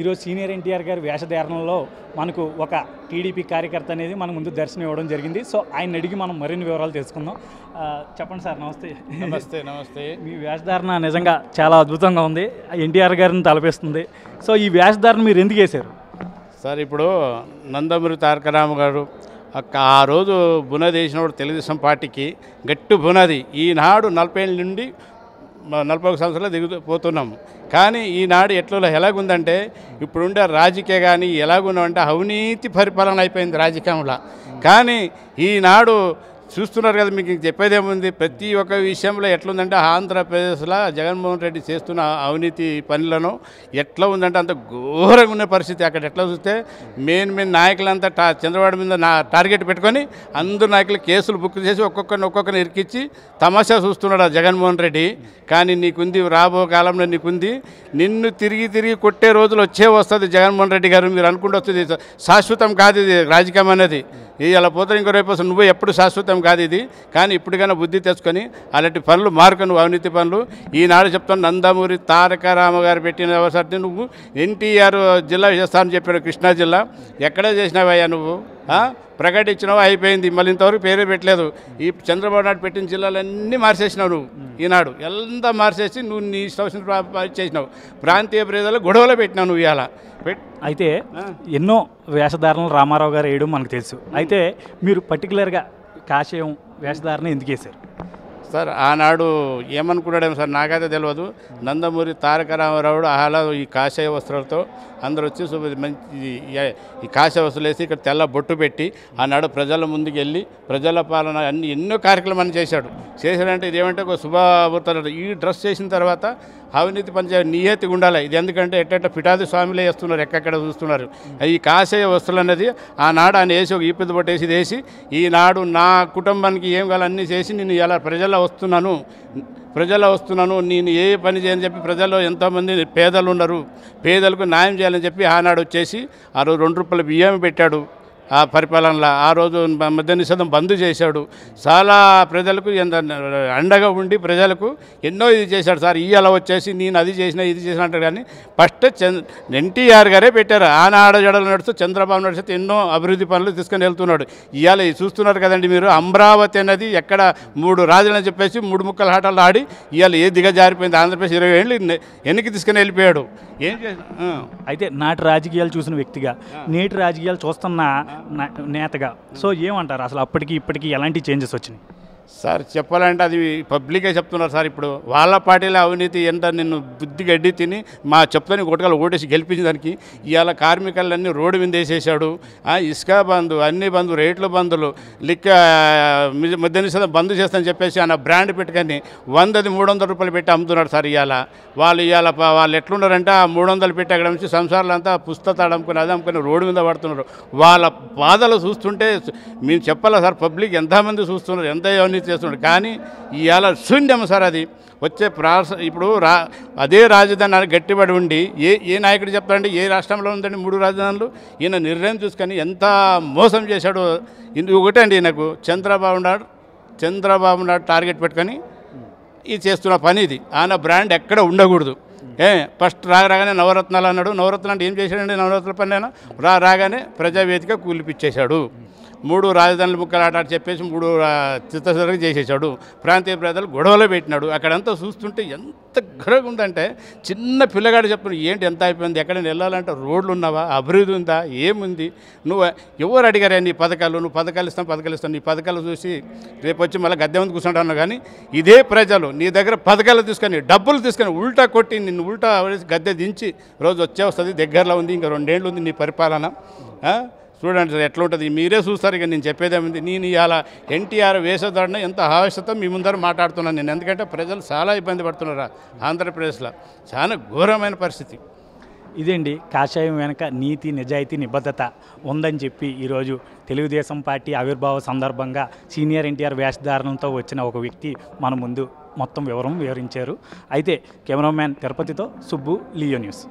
ఈరోజు సీనియర్ ఎన్టీఆర్ గారి వేషధారణలో మనకు ఒక టీడీపీ కార్యకర్త అనేది మన ముందు దర్శనం ఇవ్వడం జరిగింది సో ఆయన అడిగి మనం మరిన్ని వివరాలు తెలుసుకుందాం చెప్పండి సార్ నమస్తే నమస్తే నమస్తే మీ వేషధారణ నిజంగా చాలా అద్భుతంగా ఉంది ఎన్టీఆర్ గారిని తలపిస్తుంది సో ఈ వేషధారణ మీరు ఎందుకు వేశారు సార్ ఇప్పుడు నందమూరి తారకరామ గారు ఆ రోజు బునాది వేసినప్పుడు తెలుగుదేశం పార్టీకి గట్టి బునాది ఈనాడు నలభై ఏళ్ళ నుండి నలభై ఒక సంవత్సరాలు పోతున్నాం కానీ ఈనాడు ఎట్లా ఎలాగుందంటే ఇప్పుడుండే రాజకీయ కానీ ఎలాగున్నామంటే అవినీతి పరిపాలన అయిపోయింది రాజకీయంలో కానీ ఈనాడు చూస్తున్నారు కదా మీకు చెప్పేదేముంది ప్రతి ఒక్క విషయంలో ఎట్లా ఉందంటే ఆంధ్రప్రదేశ్లో జగన్మోహన్ రెడ్డి చేస్తున్న అవినీతి పనులను ఎట్లా ఉందంటే అంత ఘోరంగా ఉన్న పరిస్థితి అక్కడ ఎట్లా చూస్తే మెయిన్ మెయిన్ నాయకులంతా టా చంద్రబాబు మీద నా టార్గెట్ పెట్టుకొని అందరు నాయకులు కేసులు బుక్ చేసి ఒక్కొక్కరిని ఒక్కొక్కరిని ఇరికిచ్చి తమాషా చూస్తున్నాడు జగన్మోహన్ రెడ్డి కానీ నీకుంది రాబో కాలంలో నీకుంది నిన్ను తిరిగి తిరిగి కొట్టే రోజులు వచ్చే వస్తుంది జగన్మోహన్ రెడ్డి గారు మీరు అనుకుంటూ వస్తుంది శాశ్వతం కాదు ఇది రాజకీయం అనేది ఇలా పోతే ఇంకో రేపు నువ్వు ఎప్పుడు శాశ్వతం కాదు ఇది కానీ ఇప్పటికైనా బుద్ధి తెచ్చుకొని అలాంటి పనులు మార్కు నువ్వు అవినీతి పనులు ఈనాడు చెప్తాను నందమూరి తారక రామగారు పెట్టిన వ్యవసాయాన్ని నువ్వు ఎన్టీఆర్ జిల్లా చేస్తానని చెప్పాడు కృష్ణా జిల్లా ఎక్కడ చేసినావయ్యా నువ్వు ప్రకటించినావు అయిపోయింది మళ్ళీ ఇంతవరకు పేరే పెట్టలేదు ఈ చంద్రబాబు నాయుడు పెట్టిన జిల్లాలన్నీ మార్చేసినావు నువ్వు ఈనాడు ఎంత మార్చేసి నువ్వు నీ ఇష్టం చేసినావు ప్రాంతీయ ప్రజలు గొడవలు పెట్టినావు నువ్వు ఇవాళ అయితే ఎన్నో వేషధారణలు రామారావు గారు వేయడం మనకు తెలుసు అయితే మీరు పర్టికులర్గా కాషాయం వేషధారణ ఎందుకు వేశారు సార్ ఆనాడు ఏమనుకున్నాడేమో సార్ నాకైతే తెలియదు నందమూరి తారక రామారావుడు అలా ఈ కాషాయ వస్త్రాలతో అందరూ వచ్చి మంచి ఈ కాషాయ వస్తువులు వేసి ఇక్కడ తెల్ల బొట్టు పెట్టి ఆనాడు ప్రజల ముందుకు వెళ్ళి ప్రజల పాలన అన్ని ఎన్నో కార్యక్రమాలు చేశాడు చేశాడంటే ఇదేమంటే ఒక శుభావృతాలు ఈ డ్రెస్ చేసిన తర్వాత అవినీతి పనిచేయాలి నియతిగా ఉండాలి ఇది ఎందుకంటే ఎట్ట పిఠాది స్వామిలే వేస్తున్నారు ఎక్కడెక్కడ చూస్తున్నారు ఈ కాషాయ వస్తువులు అనేది ఆనాడు ఆయన వేసి ఒక ఈపిది బొట్టేసి వేసి ఈనాడు నా కుటుంబానికి ఏం కావాలన్నీ చేసి నేను ఇలా ప్రజల వస్తున్నాను ప్రజలు వస్తున్నాను నేను ఏ పని చేయని చెప్పి ప్రజల్లో ఎంతోమంది పేదలు ఉన్నారు పేదలకు న్యాయం చేయాలని చెప్పి ఆనాడు వచ్చేసి ఆ రోజు రెండు రూపాయల బియ్యం పెట్టాడు ఆ పరిపాలనలో ఆ రోజు మద్య నిషేధం బంద్ చేశాడు చాలా ప్రజలకు ఎంత అండగా ఉండి ప్రజలకు ఎన్నో ఇది చేశాడు సార్ ఈ అలా వచ్చేసి నేను అది చేసిన ఇది చేసిన అంటాడు కానీ ఫస్ట్ చంద్ర ఎన్టీఆర్ గారే పెట్టారు ఆనాడ జడలు నడుస్తూ చంద్రబాబు నడిస్తే ఎన్నో అభివృద్ధి పనులు తీసుకొని వెళ్తున్నాడు ఇవాళ చూస్తున్నారు కదండి మీరు అమరావతి అనేది ఎక్కడ మూడు రాజులని చెప్పేసి మూడు ముక్కల ఆటలు ఆడి ఇవాళ ఏ దిగజారిపోయింది ఆంధ్రప్రదేశ్ ఇరవై ఏళ్ళు ఎన్నిక తీసుకుని వెళ్ళిపోయాడు ఏం అయితే నాటి రాజకీయాలు చూసిన వ్యక్తిగా నేటి రాజకీయాలు చూస్తున్నా నేతగా సో ఏమంటారు అసలు అప్పటికి ఇప్పటికీ ఎలాంటి చేంజెస్ వచ్చినాయి సార్ చెప్పాలంటే అది పబ్లికే చెప్తున్నారు సార్ ఇప్పుడు వాళ్ళ పార్టీలో అవినీతి ఎంత నిన్ను బుద్ధి గడ్డి తిని మా చెప్తాను గుటకాలు ఓటేసి గెలిపించిన దానికి ఇవాళ కార్మికులన్నీ రోడ్డు మీద వేసేసాడు ఇసుక బంధు అన్ని బంధు రేట్ల బంధులు లిక్క మధ్య నిషేధం బంద్ చేస్తానని చెప్పేసి ఆయన బ్రాండ్ పెట్టుకొని వందది మూడు వందల రూపాయలు పెట్టి అమ్ముతున్నాడు సార్ ఇవాళ వాళ్ళు ఇవాళ వాళ్ళు ఎట్లున్నారంటే ఆ మూడు వందలు పెట్టి అక్కడ నుంచి అంతా పుస్తకాలు అమ్ముకుని అది అమ్ముకుని రోడ్డు మీద పడుతున్నారు వాళ్ళ బాధలు చూస్తుంటే మేము చెప్పాలా సార్ పబ్లిక్ ఎంతమంది చూస్తున్నారు ఎంత ఇవన్నీ చేస్తున్నాడు కానీ ఇవాళ శూన్యం సార్ అది వచ్చే ప్రాస ఇప్పుడు రా అదే రాజధాని గట్టిబడి ఉండి ఏ ఏ నాయకుడు చెప్తాడంటే ఏ రాష్ట్రంలో ఉందండి మూడు రాజధానులు ఈయన నిర్ణయం చూసుకొని ఎంత మోసం చేశాడో ఇది ఒకటే అండి ఈయనకు చంద్రబాబు నాయుడు చంద్రబాబు నాయుడు టార్గెట్ పెట్టుకొని ఈ చేస్తున్న పని ఇది ఆయన బ్రాండ్ ఎక్కడ ఉండకూడదు ఏ ఫస్ట్ రాగానే నవరత్నాలు అన్నాడు నవరత్నాలు అంటే ఏం చేశాడండి నవరత్నాల పని అయినా రా రాగానే ప్రజావేదిక కూలిపిచ్చేశాడు మూడు రాజధానుల ముక్కలాట చెప్పేసి మూడు చిత్తశుద్ధి చేసేసాడు ప్రాంతీయ ప్రజలు గొడవలో పెట్టినాడు అక్కడంతా చూస్తుంటే ఎంత గొడవ ఉందంటే చిన్న పిల్లగాడు చెప్పిన ఏంటి ఎంత అయిపోయింది ఎక్కడైనా వెళ్ళాలంటే రోడ్లు ఉన్నావా అభివృద్ధి ఉందా ఏముంది నువ్వు ఎవరు అడిగారా నీ పథకాలు నువ్వు పథకాలు ఇస్తాం పథకాలు ఇస్తాను నీ పథకాలు చూసి రేపు వచ్చి మళ్ళీ గద్దె ముందు కూర్చుంటాను కానీ ఇదే ప్రజలు నీ దగ్గర పథకాలు తీసుకొని డబ్బులు తీసుకొని ఉల్టా కొట్టి నిన్ను ఉల్టా గద్దె దించి రోజు వచ్చే వస్తుంది దగ్గరలో ఉంది ఇంకా రెండేళ్ళు ఉంది నీ పరిపాలన చూడండి సార్ ఎట్లుంటుంది మీరే చూస్తారు ఇక నేను చెప్పేదేమింది నేను ఇవాళ ఎన్టీఆర్ వేసేదాడిన ఎంత ఆవేశతో మీ ముందర మాట్లాడుతున్నాను నేను ఎందుకంటే ప్రజలు చాలా ఇబ్బంది పడుతున్నారు ఆంధ్రప్రదేశ్లో చాలా ఘోరమైన పరిస్థితి ఇదండి కాషాయం వెనక నీతి నిజాయితీ నిబద్ధత ఉందని చెప్పి ఈరోజు తెలుగుదేశం పార్టీ ఆవిర్భావ సందర్భంగా సీనియర్ ఎన్టీఆర్ వేషధారణతో వచ్చిన ఒక వ్యక్తి మన ముందు మొత్తం వివరం వివరించారు అయితే కెమెరామ్యాన్ తిరుపతితో సుబ్బు లియో న్యూస్